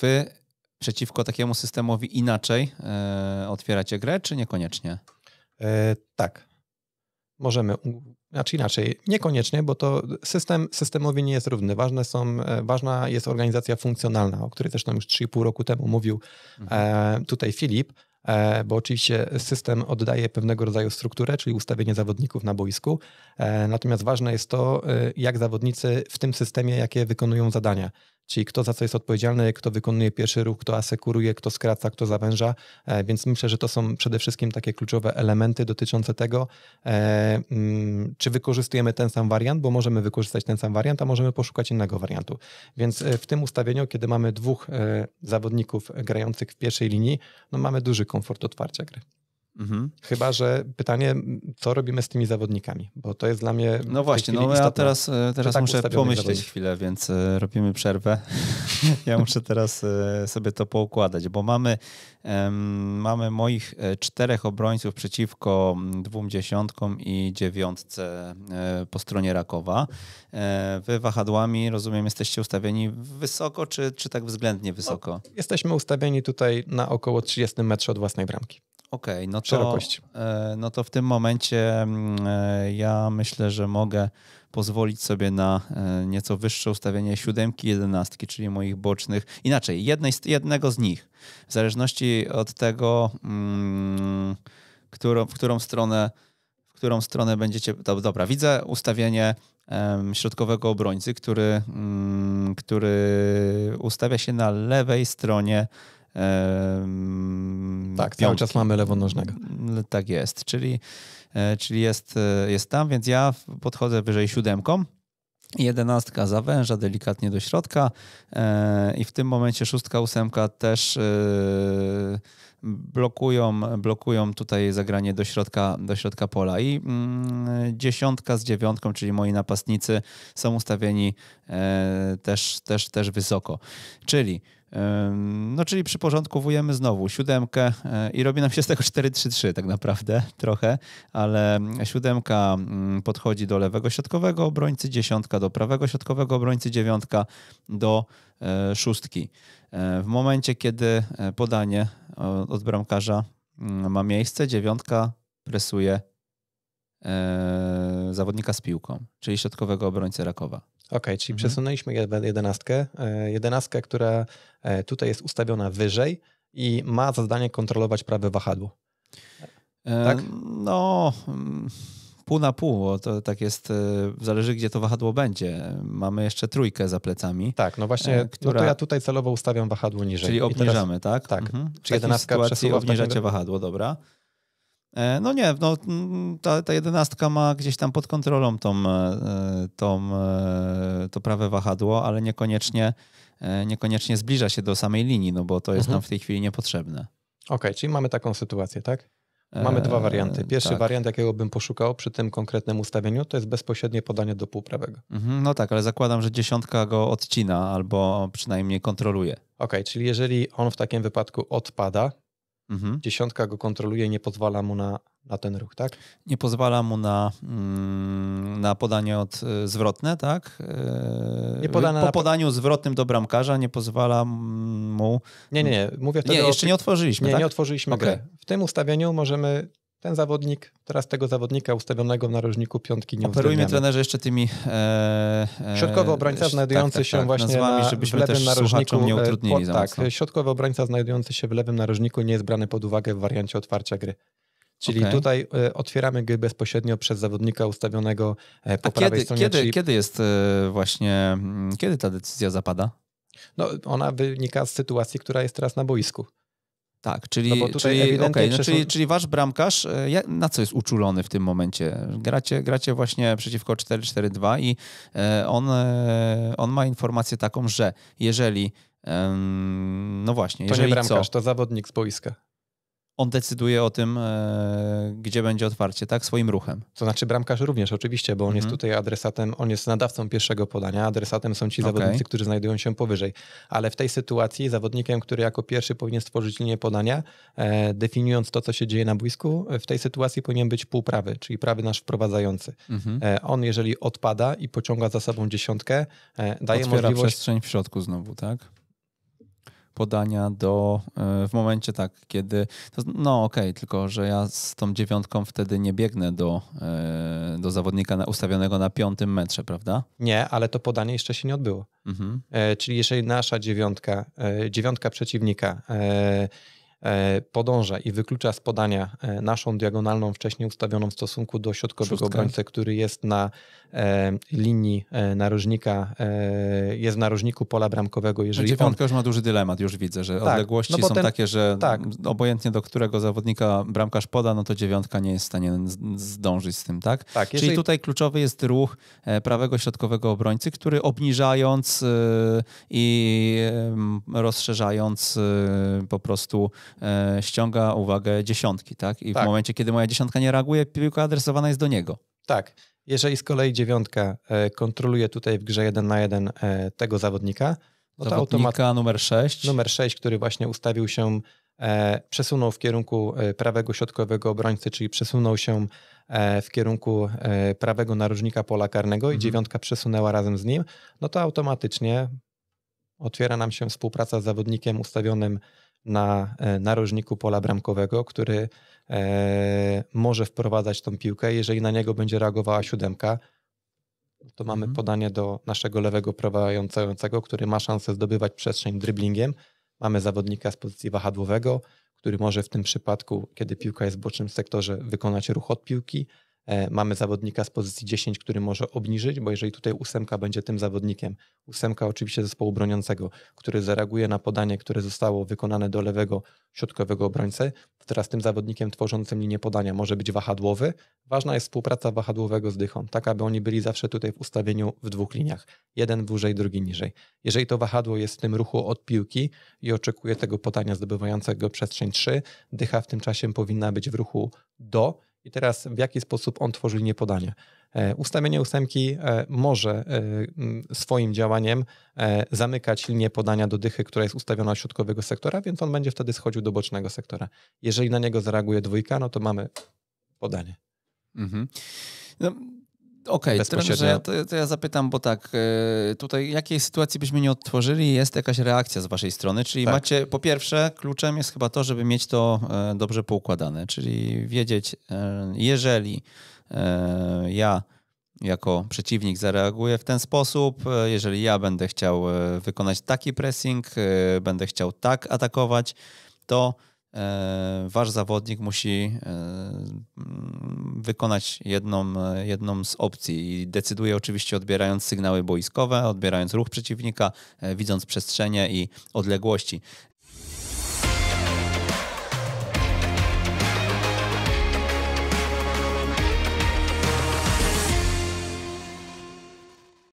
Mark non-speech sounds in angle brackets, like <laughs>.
Wy przeciwko takiemu systemowi inaczej e, otwieracie grę, czy niekoniecznie? E, tak. Możemy, znaczy inaczej, niekoniecznie, bo to system systemowi nie jest równy. Ważne są, e, ważna jest organizacja funkcjonalna, o której też już 3,5 roku temu mówił e, mhm. e, tutaj Filip e, bo oczywiście system oddaje pewnego rodzaju strukturę, czyli ustawienie zawodników na boisku. Natomiast ważne jest to, jak zawodnicy w tym systemie, jakie wykonują zadania czyli kto za co jest odpowiedzialny, kto wykonuje pierwszy ruch, kto asekuruje, kto skraca, kto zawęża. E, więc myślę, że to są przede wszystkim takie kluczowe elementy dotyczące tego, e, mm, czy wykorzystujemy ten sam wariant, bo możemy wykorzystać ten sam wariant, a możemy poszukać innego wariantu. Więc e, w tym ustawieniu, kiedy mamy dwóch zawodników grających w pierwszej linii, no mamy duży komfort otwarcia gry. Mhm. Chyba, że pytanie, co robimy z tymi zawodnikami, bo to jest dla mnie. No właśnie, no ja teraz, e, teraz tak muszę pomyśleć chwilę, więc e, robimy przerwę. <laughs> ja muszę teraz e, sobie to poukładać, bo mamy, mamy moich czterech obrońców przeciwko dwóm dziesiątkom i dziewiątce po stronie Rakowa. Wy wahadłami, rozumiem, jesteście ustawieni wysoko, czy, czy tak względnie no, wysoko? No, jesteśmy ustawieni tutaj na około 30 metrze od własnej bramki. Okej, okay, no, to, e, no to w tym momencie mm, e, ja myślę, że mogę pozwolić sobie na e, nieco wyższe ustawienie siódemki, jedenastki, czyli moich bocznych, inaczej, jednej, jednego z nich, w zależności od tego, mm, w którą stronę w którą stronę będziecie... Dobra, widzę ustawienie środkowego obrońcy, który, mm, który ustawia się na lewej stronie tak, cały czas mamy lewonożnego. Tak jest, czyli, e, czyli jest, e, jest tam, więc ja podchodzę wyżej siódemką. Jedenastka zawęża delikatnie do środka e, i w tym momencie szóstka, ósemka też blokują, blokują tutaj zagranie do środka, do środka pola. I mm, dziesiątka z dziewiątką, czyli moi napastnicy są ustawieni też, też, też wysoko. Czyli no, czyli przyporządkowujemy znowu siódemkę e, i robi nam się z tego 4-3-3 tak naprawdę trochę, ale siódemka mm, podchodzi do lewego środkowego obrońcy, dziesiątka do prawego środkowego obrońcy, dziewiątka do e, szóstki. E, w momencie, kiedy podanie od bramkarza mm, ma miejsce, dziewiątka presuje zawodnika z piłką, czyli środkowego obrońcy Rakowa okay, czyli mhm. przesunęliśmy jedenastkę. E, jedenastkę, która e, tutaj jest ustawiona wyżej i ma za zadanie kontrolować prawe wahadło. E, tak? E, no, mm, pół na pół, to tak jest, zależy gdzie to wahadło będzie. Mamy jeszcze trójkę za plecami. Tak, no właśnie, no która... no ja tutaj celowo ustawiam wahadło niżej. Czyli obniżamy, teraz, tak? Tak. Mhm. Czy jedenastka przesuwa... obniżacie wahadło, dobra. E, no nie, no, mm, ta, ta jedenastka ma gdzieś tam pod kontrolą tą, e, tą, e, to prawe wahadło, ale niekoniecznie, niekoniecznie zbliża się do samej linii, no bo to jest mhm. nam w tej chwili niepotrzebne. Okej, okay, czyli mamy taką sytuację, tak? Mamy dwa warianty. Pierwszy tak. wariant, jakiego bym poszukał przy tym konkretnym ustawieniu, to jest bezpośrednie podanie do półprawego. Mhm, no tak, ale zakładam, że dziesiątka go odcina albo przynajmniej kontroluje. Okej, okay, czyli jeżeli on w takim wypadku odpada, Mhm. Dziesiątka go kontroluje i nie pozwala mu na, na ten ruch, tak? Nie pozwala mu na, mm, na podanie od y, zwrotne, tak? Nie y, po na... podaniu zwrotnym do bramkarza nie pozwala mu. Nie, nie, nie. Mówię wtedy nie, jeszcze o... nie otworzyliśmy. Nie, tak? nie otworzyliśmy okay. Gry. W tym ustawieniu możemy ten zawodnik, teraz tego zawodnika ustawionego w narożniku piątki nie Operujmy trenerze jeszcze tymi... E, e, środkowy obrońca znajdujący tak, tak, się tak, właśnie nazwami, na, w lewym narożniku. Nie e, utrudnili po, tak, środkowy obrońca znajdujący się w lewym narożniku nie jest brany pod uwagę w wariancie otwarcia gry. Czyli okay. tutaj e, otwieramy gry bezpośrednio przez zawodnika ustawionego e, po A prawej kiedy, stronie. Kiedy, czyli... kiedy jest właśnie, mm, kiedy ta decyzja zapada? No, ona wynika z sytuacji, która jest teraz na boisku. Tak, czyli, no czyli, okay, no czyli, czyli wasz bramkarz e, na co jest uczulony w tym momencie? Gracie, gracie właśnie przeciwko 4-4-2 i e, on, e, on ma informację taką, że jeżeli no właśnie, to jeżeli nie bramkarz, co, to zawodnik z boiska on decyduje o tym, e, gdzie będzie otwarcie, tak? Swoim ruchem. To znaczy bramkarz również oczywiście, bo on jest mhm. tutaj adresatem, on jest nadawcą pierwszego podania, adresatem są ci okay. zawodnicy, którzy znajdują się powyżej. Ale w tej sytuacji zawodnikiem, który jako pierwszy powinien stworzyć linię podania, e, definiując to, co się dzieje na błysku, w tej sytuacji powinien być półprawy, czyli prawy nasz wprowadzający. Mhm. E, on jeżeli odpada i pociąga za sobą dziesiątkę, daje Otwiera możliwość... przestrzeń w środku znowu, tak? podania do e, w momencie tak, kiedy. No okej, okay, tylko że ja z tą dziewiątką wtedy nie biegnę do, e, do zawodnika ustawionego na piątym metrze, prawda? Nie, ale to podanie jeszcze się nie odbyło. Mhm. E, czyli jeżeli nasza dziewiątka, dziewiątka przeciwnika E, podąża i wyklucza z podania e, naszą diagonalną wcześniej ustawioną w stosunku do środkowego obrońcy, który jest na e, linii narożnika, jest w narożniku pola bramkowego. Jeżeli no, dziewiątka on... już ma duży dylemat, już widzę, że tak, odległości no są ten... takie, że tak. obojętnie do którego zawodnika bramkarz poda, no to dziewiątka nie jest w stanie zdążyć z tym, tak? tak jeżeli... Czyli tutaj kluczowy jest ruch prawego środkowego obrońcy, który obniżając i rozszerzając po prostu e, ściąga uwagę dziesiątki, tak? I tak. w momencie, kiedy moja dziesiątka nie reaguje, piłka adresowana jest do niego. Tak. Jeżeli z kolei dziewiątka e, kontroluje tutaj w grze jeden na jeden e, tego zawodnika, no to automatyka numer 6. Numer 6, który właśnie ustawił się, e, przesunął w kierunku prawego środkowego obrońcy, czyli przesunął się w kierunku prawego narożnika pola karnego i mhm. dziewiątka przesunęła razem z nim, no to automatycznie otwiera nam się współpraca z zawodnikiem ustawionym na e, narożniku pola bramkowego, który e, może wprowadzać tą piłkę. Jeżeli na niego będzie reagowała siódemka, to mamy mhm. podanie do naszego lewego prowadzącego, który ma szansę zdobywać przestrzeń dryblingiem. Mamy zawodnika z pozycji wahadłowego, który może w tym przypadku, kiedy piłka jest w bocznym sektorze, wykonać ruch od piłki. E, mamy zawodnika z pozycji 10, który może obniżyć, bo jeżeli tutaj ósemka będzie tym zawodnikiem, ósemka oczywiście zespołu broniącego, który zareaguje na podanie, które zostało wykonane do lewego środkowego obrońcy, to teraz tym zawodnikiem tworzącym linię podania może być wahadłowy. Ważna jest współpraca wahadłowego z dychą, tak aby oni byli zawsze tutaj w ustawieniu w dwóch liniach. Jeden wyżej, drugi niżej. Jeżeli to wahadło jest w tym ruchu od piłki i oczekuje tego podania zdobywającego przestrzeń 3, dycha w tym czasie powinna być w ruchu do, i teraz w jaki sposób on tworzy linię podania? E, ustawienie ósemki e, może e, swoim działaniem zamykać linię podania do dychy, która jest ustawiona od środkowego sektora, więc on będzie wtedy schodził do bocznego sektora. Jeżeli na niego zareaguje dwójka, no to mamy podanie. Mhm. No, Okej, okay, to, ja, to, ja zapytam, bo tak, e, tutaj jakiej sytuacji byśmy nie odtworzyli, jest jakaś reakcja z waszej strony, czyli tak. macie, po pierwsze, kluczem jest chyba to, żeby mieć to e, dobrze poukładane, czyli wiedzieć, e, jeżeli ja jako przeciwnik zareaguję w ten sposób, jeżeli ja będę chciał wykonać taki pressing, będę chciał tak atakować, to E, wasz zawodnik musi e, wykonać jedną, e, jedną z opcji i decyduje oczywiście odbierając sygnały boiskowe, odbierając ruch przeciwnika, widząc przestrzenie i odległości.